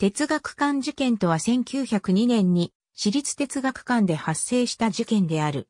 哲学館事件とは1902年に私立哲学館で発生した事件である。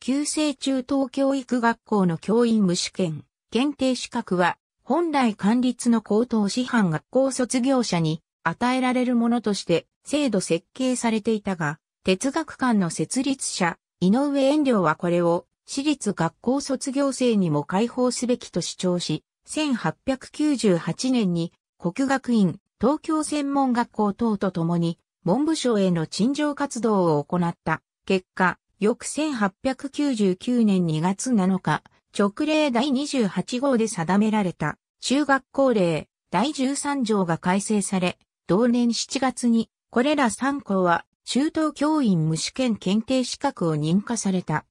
旧制中等教育学校の教員無試験、検定資格は、本来管理の高等師範学校卒業者に与えられるものとして制度設計されていたが、哲学館の設立者、井上遠慮はこれを私立学校卒業生にも開放すべきと主張し、1898年に国学院東京専門学校等と共に文部省への陳情活動を行った結果、翌1899年2月7日、直令第28号で定められた中学校令第13条が改正され、同年7月にこれら3校は中等教員無試験検定資格を認可された。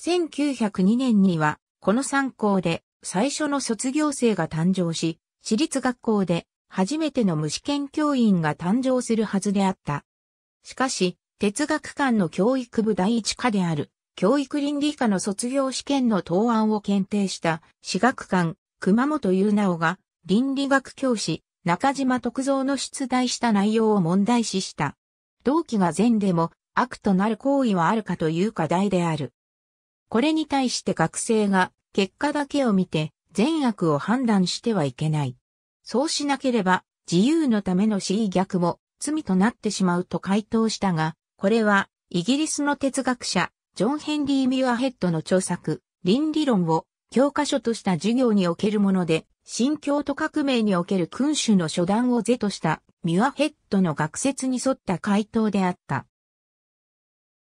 1902年にはこの3校で最初の卒業生が誕生し、私立学校で初めての無試験教員が誕生するはずであった。しかし、哲学館の教育部第一課である、教育倫理科の卒業試験の答案を検定した、私学館、熊本優直が、倫理学教師、中島徳造の出題した内容を問題視した。同期が善でも、悪となる行為はあるかという課題である。これに対して学生が、結果だけを見て、善悪を判断してはいけない。そうしなければ自由のための死意逆も罪となってしまうと回答したが、これはイギリスの哲学者、ジョン・ヘンリー・ミュアヘッドの著作、倫理論を教科書とした授業におけるもので、新教徒革命における君主の初段を是としたミュアヘッドの学説に沿った回答であった。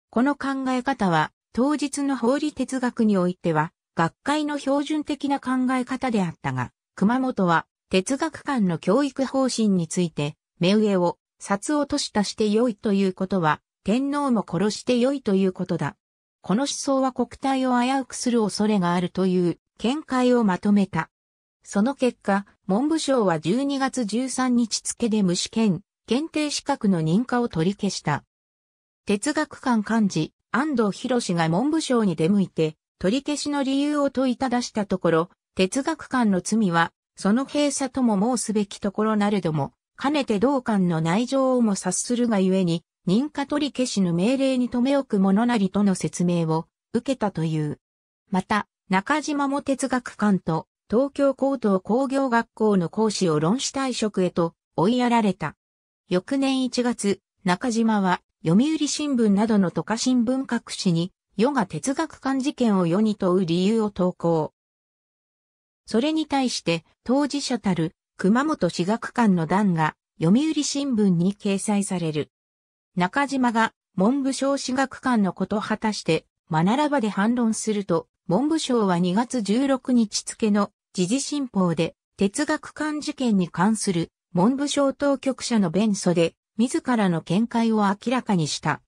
この考え方は、当日の法理哲学においては、学会の標準的な考え方であったが、熊本は哲学館の教育方針について、目上を、殺をとしたして良いということは、天皇も殺して良いということだ。この思想は国体を危うくする恐れがあるという見解をまとめた。その結果、文部省は12月13日付で無試験、検定資格の認可を取り消した。哲学館幹事、安藤博が文部省に出向いて、取り消しの理由を問いただしたところ、哲学館の罪はその閉鎖とも申すべきところなれども、かねて同官の内情をも察するがゆえに、認可取り消しの命令に留め置くものなりとの説明を受けたという。また、中島も哲学館と東京高等工業学校の講師を論子退職へと追いやられた。翌年1月、中島は読売新聞などの都下新聞各紙に、世が哲学館事件を世に問う理由を投稿。それに対して当事者たる熊本私学館の段が読売新聞に掲載される。中島が文部省私学館のこと果たしてマナラで反論すると、文部省は2月16日付の時事新報で哲学館事件に関する文部省当局者の弁訴で自らの見解を明らかにした。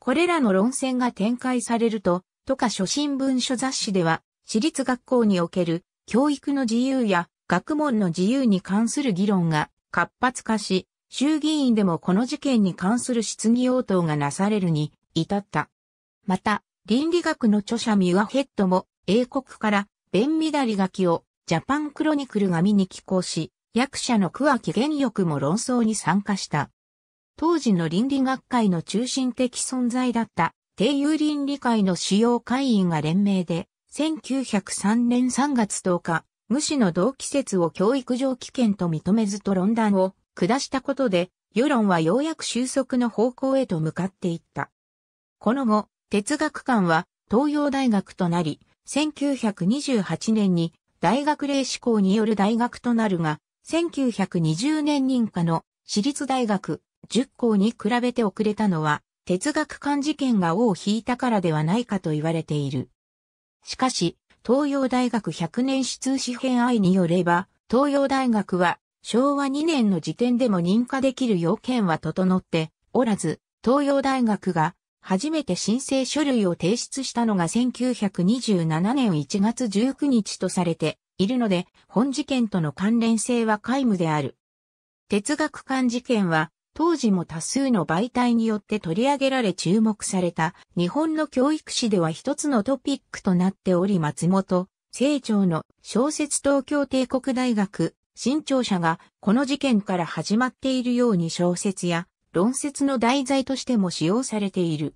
これらの論戦が展開されると、とか初新聞書雑誌では、私立学校における教育の自由や学問の自由に関する議論が活発化し、衆議院でもこの事件に関する質疑応答がなされるに至った。また、倫理学の著者ミュアヘッドも英国からだり書きをジャパンクロニクル紙に寄稿し、役者の桑木玄翼も論争に参加した。当時の倫理学会の中心的存在だった、定有倫理会の主要会員が連名で、1903年3月10日、無視の同季節を教育上危険と認めずと論断を下したことで、世論はようやく収束の方向へと向かっていった。この後、哲学館は東洋大学となり、1928年に大学令志向による大学となるが、1920年認可の私立大学10校に比べて遅れたのは、哲学館事件が尾を引いたからではないかと言われている。しかし、東洋大学100年史通史編愛によれば、東洋大学は昭和2年の時点でも認可できる要件は整っておらず、東洋大学が初めて申請書類を提出したのが1927年1月19日とされているので、本事件との関連性は皆無である。哲学館事件は当時も多数の媒体によって取り上げられ注目された日本の教育史では一つのトピックとなっており松本清張の小説東京帝国大学新潮社がこの事件から始まっているように小説や論説の題材としても使用されている。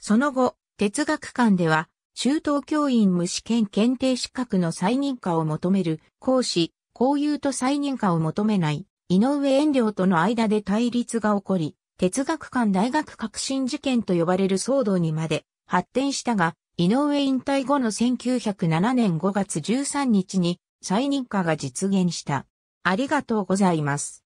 その後、哲学館では、中等教員無試験検定資格の再認可を求める、講師、公有と再認可を求めない、井上遠良との間で対立が起こり、哲学館大学革新事件と呼ばれる騒動にまで発展したが、井上引退後の1907年5月13日に再認可が実現した。ありがとうございます。